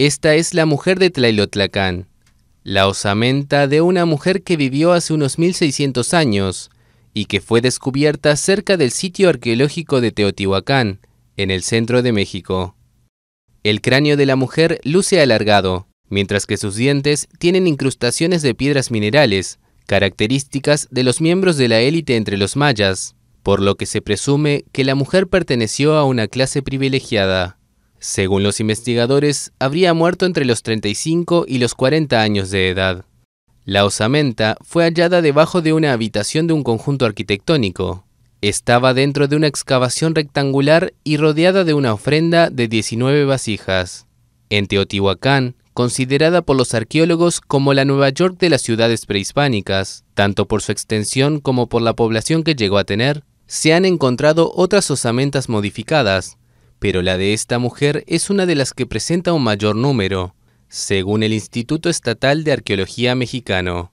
Esta es la mujer de Tlailotlacán, la osamenta de una mujer que vivió hace unos 1600 años y que fue descubierta cerca del sitio arqueológico de Teotihuacán, en el centro de México. El cráneo de la mujer luce alargado, mientras que sus dientes tienen incrustaciones de piedras minerales, características de los miembros de la élite entre los mayas, por lo que se presume que la mujer perteneció a una clase privilegiada. Según los investigadores, habría muerto entre los 35 y los 40 años de edad. La osamenta fue hallada debajo de una habitación de un conjunto arquitectónico. Estaba dentro de una excavación rectangular y rodeada de una ofrenda de 19 vasijas. En Teotihuacán, considerada por los arqueólogos como la Nueva York de las ciudades prehispánicas, tanto por su extensión como por la población que llegó a tener, se han encontrado otras osamentas modificadas, pero la de esta mujer es una de las que presenta un mayor número, según el Instituto Estatal de Arqueología Mexicano.